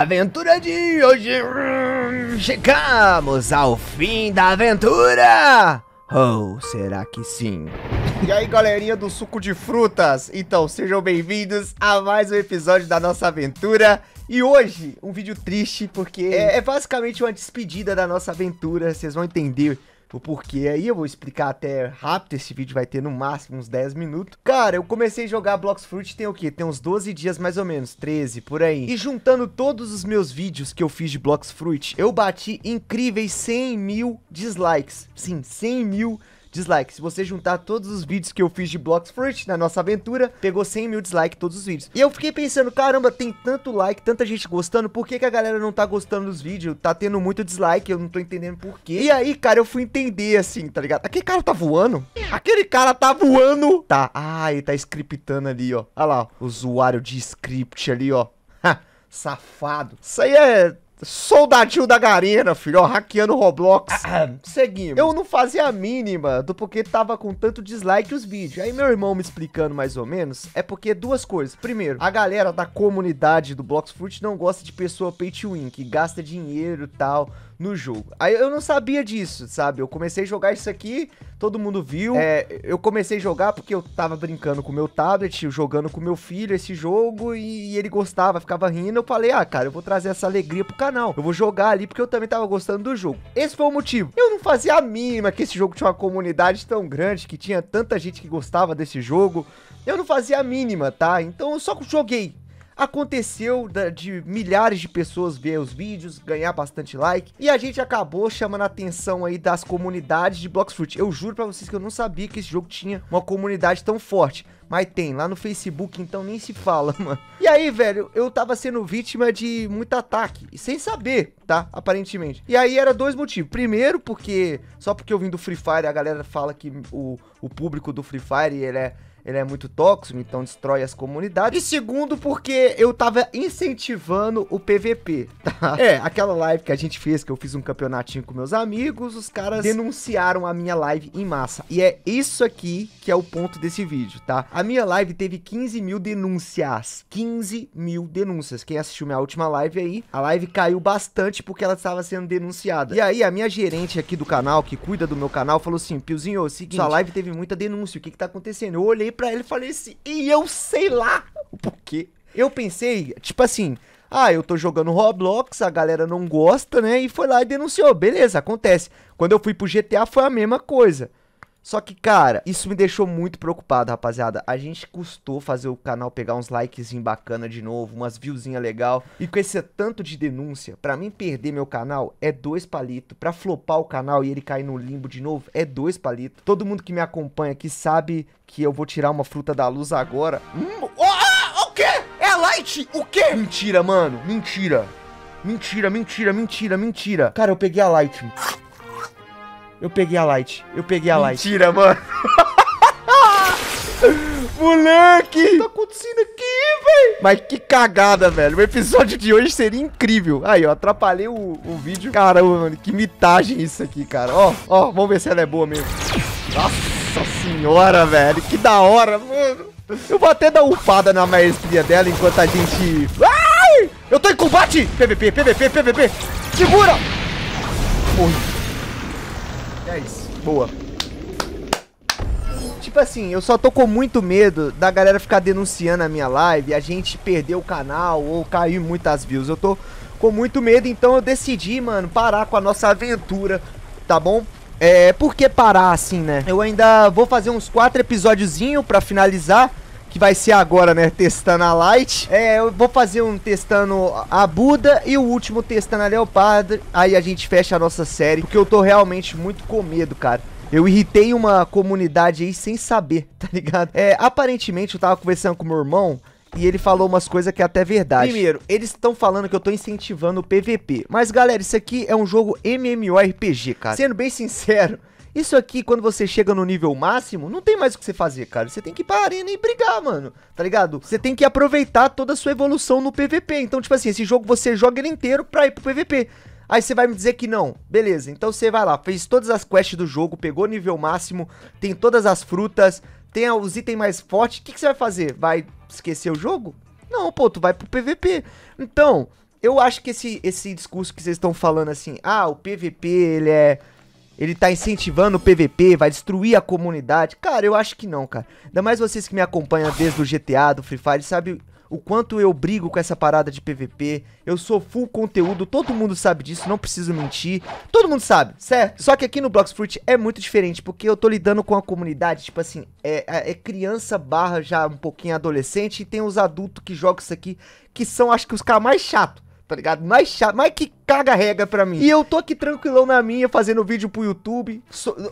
aventura de hoje. Chegamos ao fim da aventura! Ou oh, será que sim? E aí, galerinha do suco de frutas? Então, sejam bem-vindos a mais um episódio da nossa aventura. E hoje, um vídeo triste, porque é, é basicamente uma despedida da nossa aventura. Vocês vão entender o porquê aí, eu vou explicar até rápido, esse vídeo vai ter no máximo uns 10 minutos. Cara, eu comecei a jogar Blocks Fruit tem o quê? Tem uns 12 dias mais ou menos, 13, por aí. E juntando todos os meus vídeos que eu fiz de Blocks Fruit, eu bati incríveis 100 mil dislikes. Sim, 100 mil dislikes Dislike. Se você juntar todos os vídeos que eu fiz de Blocks Fruit na nossa aventura, pegou 100 mil dislikes todos os vídeos. E eu fiquei pensando, caramba, tem tanto like, tanta gente gostando, por que, que a galera não tá gostando dos vídeos? Tá tendo muito dislike, eu não tô entendendo por quê. E aí, cara, eu fui entender assim, tá ligado? Aquele cara tá voando? Aquele cara tá voando? Tá, ah, ele tá scriptando ali, ó. Olha lá, ó. usuário de script ali, ó. safado. Isso aí é Soldadinho da Garena, filho, ó, hackeando Roblox. Ah, seguimos. Eu não fazia a mínima do porquê tava com tanto dislike os vídeos. Aí meu irmão me explicando mais ou menos, é porque duas coisas. Primeiro, a galera da comunidade do Blox Fruit não gosta de pessoa pay to win, que gasta dinheiro e tal no jogo. Aí eu não sabia disso, sabe? Eu comecei a jogar isso aqui, todo mundo viu. É, eu comecei a jogar porque eu tava brincando com meu tablet, jogando com meu filho esse jogo e, ele gostava, ficava rindo. Eu falei, ah, cara, eu vou trazer essa alegria pro canal. Eu vou jogar ali porque eu também tava gostando do jogo. Esse foi o motivo. Eu não fazia a mínima que esse jogo tinha uma comunidade tão grande, que tinha tanta gente que gostava desse jogo. Eu não fazia a mínima, tá? Então eu só joguei Aconteceu de milhares de pessoas ver os vídeos, ganhar bastante like. E a gente acabou chamando a atenção aí das comunidades de Fruit. Eu juro pra vocês que eu não sabia que esse jogo tinha uma comunidade tão forte. Mas tem, lá no Facebook então nem se fala, mano. E aí, velho, eu tava sendo vítima de muito ataque, sem saber, tá? Aparentemente. E aí era dois motivos. Primeiro, porque só porque eu vim do Free Fire, a galera fala que o, o público do Free Fire, ele é ele é muito tóxico, então destrói as comunidades. E segundo, porque eu tava incentivando o PVP, tá? É, aquela live que a gente fez, que eu fiz um campeonatinho com meus amigos, os caras denunciaram a minha live em massa. E é isso aqui que é o ponto desse vídeo, tá? A minha live teve 15 mil denúncias. 15 mil denúncias. Quem assistiu minha última live aí, a live caiu bastante porque ela estava sendo denunciada. E aí, a minha gerente aqui do canal, que cuida do meu canal, falou assim, Piozinho, é o seguinte, sua live teve muita denúncia, o que que tá acontecendo? Eu olhei pra ela e falei assim, e eu sei lá o porquê. Eu pensei, tipo assim, ah, eu tô jogando Roblox, a galera não gosta, né? E foi lá e denunciou. Beleza, acontece. Quando eu fui pro GTA foi a mesma coisa. Só que, cara, isso me deixou muito preocupado, rapaziada. A gente custou fazer o canal pegar uns likezinho bacana de novo, umas viewzinha legal. E com esse tanto de denúncia, pra mim perder meu canal é dois palito. Pra flopar o canal e ele cair no limbo de novo, é dois palito. Todo mundo que me acompanha aqui sabe que eu vou tirar uma fruta da luz agora. Hum, oh, ah, o quê? É light? O quê? Mentira, mano. Mentira. Mentira, mentira, mentira, mentira. Cara, eu peguei a light. Eu peguei a light. Eu peguei a light. Mentira, mano. Moleque! O que tá acontecendo aqui, velho? Mas que cagada, velho. O episódio de hoje seria incrível. Aí, ó, atrapalhei o, o vídeo. Caramba, mano, que mitagem isso aqui, cara. Ó, ó, vamos ver se ela é boa mesmo. Nossa senhora, velho. Que da hora, mano. Eu vou até dar upada na maestria dela enquanto a gente... Ai! Eu tô em combate! PVP, PVP, PVP! Segura! Morri. Boa. Tipo assim, eu só tô com muito medo da galera ficar denunciando a minha live, a gente perder o canal ou cair muitas views. Eu tô com muito medo, então eu decidi, mano, parar com a nossa aventura, tá bom? É, por que parar assim, né? Eu ainda vou fazer uns quatro episódiozinho pra finalizar que vai ser agora, né? Testando a Light. É, eu vou fazer um testando a Buda e o último testando a Leopardo. Aí a gente fecha a nossa série, porque eu tô realmente muito com medo, cara. Eu irritei uma comunidade aí sem saber, tá ligado? É, aparentemente eu tava conversando com meu irmão e ele falou umas coisas que é até verdade. Primeiro, eles estão falando que eu tô incentivando o PVP. Mas, galera, isso aqui é um jogo MMORPG, cara. Sendo bem sincero, isso aqui, quando você chega no nível máximo, não tem mais o que você fazer, cara. Você tem que ir pra arena e brigar, mano. Tá ligado? Você tem que aproveitar toda a sua evolução no PVP. Então, tipo assim, esse jogo você joga ele inteiro pra ir pro PVP. Aí você vai me dizer que não. Beleza, então você vai lá, fez todas as quests do jogo, pegou nível máximo, tem todas as frutas, tem os itens mais fortes. O que, que você vai fazer? Vai esquecer o jogo? Não, pô, tu vai pro PVP. Então, eu acho que esse, esse discurso que vocês estão falando assim, ah, o PVP ele é ele tá incentivando o PVP, vai destruir a comunidade. Cara, eu acho que não, cara. Ainda mais vocês que me acompanham desde o GTA, do Free Fire, sabe o quanto eu brigo com essa parada de PVP. Eu sou full conteúdo, todo mundo sabe disso, não preciso mentir. Todo mundo sabe, certo? Só que aqui no Blocks Fruit é muito diferente, porque eu tô lidando com a comunidade, tipo assim, é, é, é criança barra já um pouquinho adolescente e tem os adultos que jogam isso aqui, que são acho que os caras mais chatos tá ligado? Mais chato, mais que caga regra pra mim. E eu tô aqui tranquilão na minha, fazendo vídeo pro YouTube.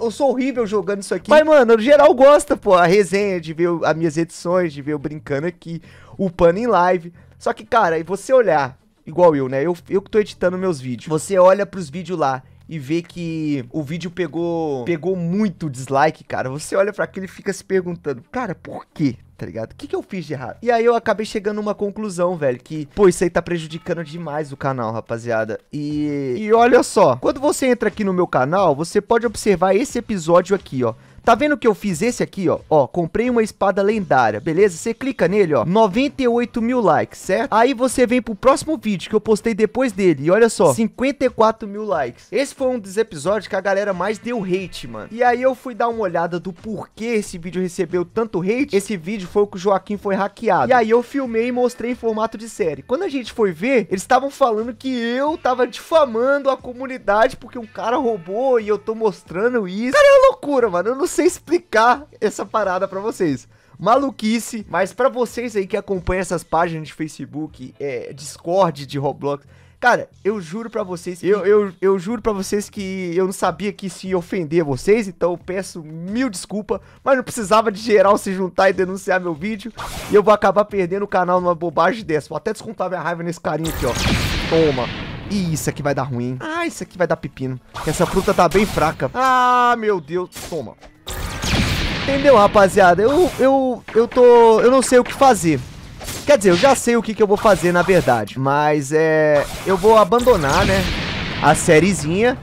eu sou horrível jogando isso aqui. Mas, mano, geral gosta, pô, a resenha, de ver as minhas edições, de ver eu brincando aqui, upando em live. Só que, cara, e você olhar, igual eu, né? Eu, eu que tô editando meus vídeos. Você olha pros vídeos lá e vê que o vídeo pegou pegou muito dislike, cara. Você olha para aquilo e fica se perguntando, cara, por quê? tá ligado? O que, que eu fiz de errado? E aí eu acabei chegando numa conclusão, velho, que, pô, isso aí tá prejudicando demais o canal, rapaziada. E, e olha só, quando você entra aqui no meu canal, você pode observar esse episódio aqui, ó. Tá vendo que eu fiz esse aqui, ó? Ó, comprei uma espada lendária, beleza? Você clica nele, ó, 98 mil likes, certo? Aí você vem pro próximo vídeo que eu postei depois dele, e olha só, 54 mil likes. Esse foi um dos episódios que a galera mais deu hate, mano. E aí eu fui dar uma olhada do porquê esse vídeo recebeu tanto hate. Esse vídeo foi o que o Joaquim foi hackeado. E aí eu filmei e mostrei em formato de série. Quando a gente foi ver, eles estavam falando que eu tava difamando a comunidade porque um cara roubou e eu tô mostrando isso. Cara, é loucura, mano. Eu não sei explicar essa parada para vocês maluquice. Mas para vocês aí que acompanham essas páginas de Facebook, é, Discord de Roblox. Cara, eu juro para vocês que eu, eu, eu juro para vocês que eu não sabia que isso ia ofender vocês, então eu peço mil desculpa, mas não precisava de geral se juntar e denunciar meu vídeo. E eu vou acabar perdendo o canal numa bobagem dessa. Vou até descontar minha raiva nesse carinha aqui, ó. Toma. Ih, isso aqui vai dar ruim. Ah, isso aqui vai dar pepino. Essa fruta tá bem fraca. Ah, meu Deus. Toma. Entendeu, rapaziada? Eu, eu, eu tô... Eu não sei o que fazer. Quer dizer, eu já sei o que, que eu vou fazer, na verdade. Mas, é... Eu vou abandonar, né? A sériezinha.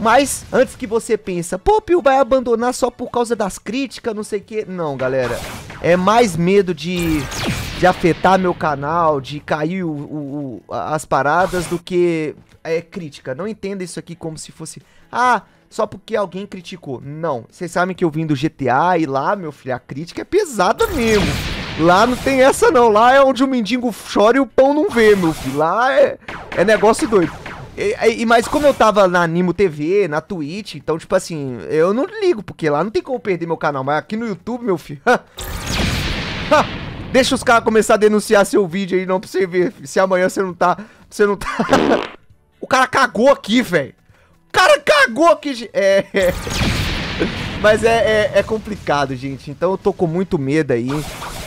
Mas, antes que você pensa... Pô, Pio, vai abandonar só por causa das críticas, não sei o que... Não, galera. É mais medo de... De afetar meu canal, de cair o, o, o as paradas, do que é crítica. Não entenda isso aqui como se fosse... Ah, só porque alguém criticou. Não. Vocês sabem que eu vim do GTA e lá, meu filho, a crítica é pesada mesmo. Lá não tem essa não. Lá é onde o mendigo chora e o pão não vê, meu filho. Lá é, é negócio doido. E, e, mas como eu tava na Animo TV, na Twitch, então, tipo assim, eu não ligo, porque lá não tem como perder meu canal. Mas aqui no YouTube, meu filho... Deixa os caras começar a denunciar seu vídeo aí, não, pra você ver se amanhã você não tá... Você não tá... o cara cagou aqui, velho cara cagou aqui. É, é. Mas é, é, é, complicado, gente. Então eu tô com muito medo aí.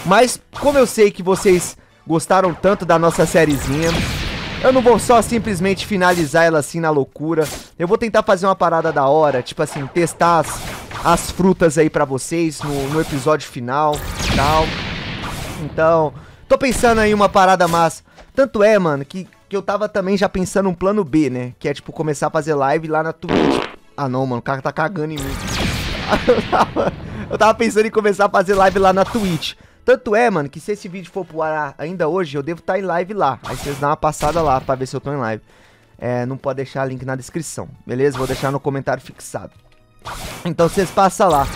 Mas como eu sei que vocês gostaram tanto da nossa sériezinha, eu não vou só simplesmente finalizar ela assim na loucura. Eu vou tentar fazer uma parada da hora, tipo assim, testar as, as frutas aí pra vocês no, no episódio final tal. Então, tô pensando aí uma parada massa. Tanto é, mano, que eu tava também já pensando um plano B, né? Que é, tipo, começar a fazer live lá na Twitch. Ah, não, mano, o cara tá cagando em mim. Eu tava, eu tava pensando em começar a fazer live lá na Twitch. Tanto é, mano, que se esse vídeo for pro ar ainda hoje, eu devo estar tá em live lá. Aí vocês dão uma passada lá pra ver se eu tô em live. É, não pode deixar link na descrição, beleza? Vou deixar no comentário fixado. Então vocês passam lá.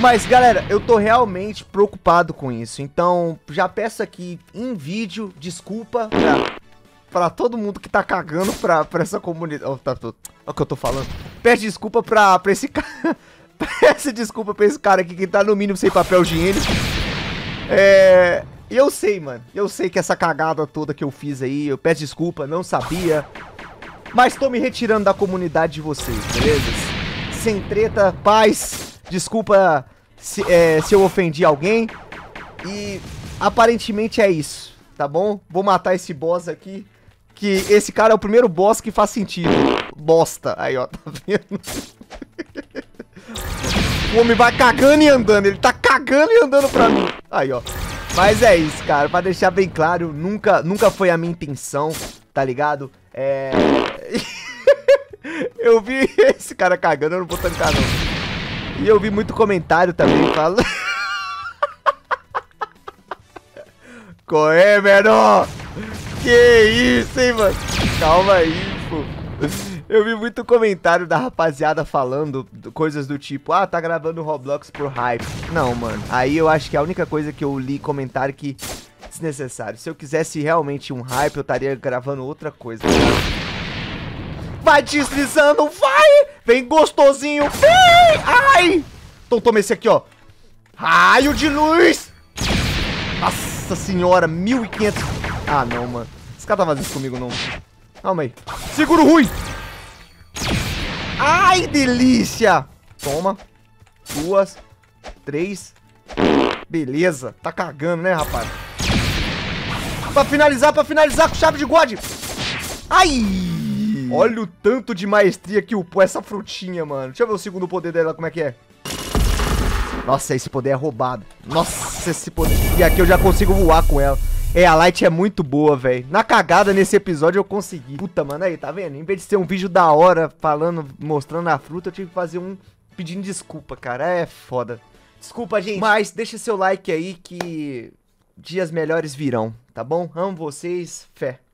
Mas, galera, eu tô realmente preocupado com isso. Então, já peço aqui em vídeo, desculpa pra pra todo mundo que tá cagando pra, pra essa comunidade. Oh, tá, tô... Olha o que eu tô falando. Peço desculpa pra, pra esse cara. Peço desculpa pra esse cara aqui que tá no mínimo sem papel higiênico. É. Eu sei, mano. Eu sei que essa cagada toda que eu fiz aí, eu peço desculpa, não sabia. Mas tô me retirando da comunidade de vocês, beleza? Sem treta, paz. Desculpa se, é, se eu ofendi alguém. E aparentemente é isso, tá bom? Vou matar esse boss aqui que esse cara é o primeiro boss que faz sentido. Bosta. Aí, ó, tá vendo? o homem vai cagando e andando. Ele tá cagando e andando pra mim. Aí, ó. Mas é isso, cara. Pra deixar bem claro, nunca, nunca foi a minha intenção, tá ligado? É... eu vi esse cara cagando, eu não vou tancar, não. E eu vi muito comentário também falando... Coé, menor! Que isso, hein, mano? Calma aí, pô. Eu vi muito comentário da rapaziada falando coisas do tipo, ah, tá gravando Roblox por hype. Não, mano. Aí eu acho que a única coisa que eu li comentário que desnecessário. Se eu quisesse realmente um hype, eu estaria gravando outra coisa. Vai deslizando, vai! Vem gostosinho, vem! Ai! Então toma esse aqui, ó. Raio de luz! Nossa senhora, 1500 ah, não, mano. Esse cara tá fazendo isso comigo, não. Calma aí. Seguro ruim! Ai, delícia! Toma. Duas. Três. Beleza. Tá cagando, né, rapaz? Pra finalizar, pra finalizar com chave de God. Ai! Olha o tanto de maestria que upou essa frutinha, mano. Deixa eu ver o segundo poder dela, como é que é. Nossa, esse poder é roubado. Nossa, esse poder. E aqui eu já consigo voar com ela. É, a Light é muito boa, velho. Na cagada nesse episódio eu consegui. Puta, mano, aí, tá vendo? Em vez de ser um vídeo da hora falando, mostrando a fruta, eu tive que fazer um pedindo desculpa, cara. É foda. Desculpa, gente. Mas deixa seu like aí que dias melhores virão, tá bom? Amo vocês, fé.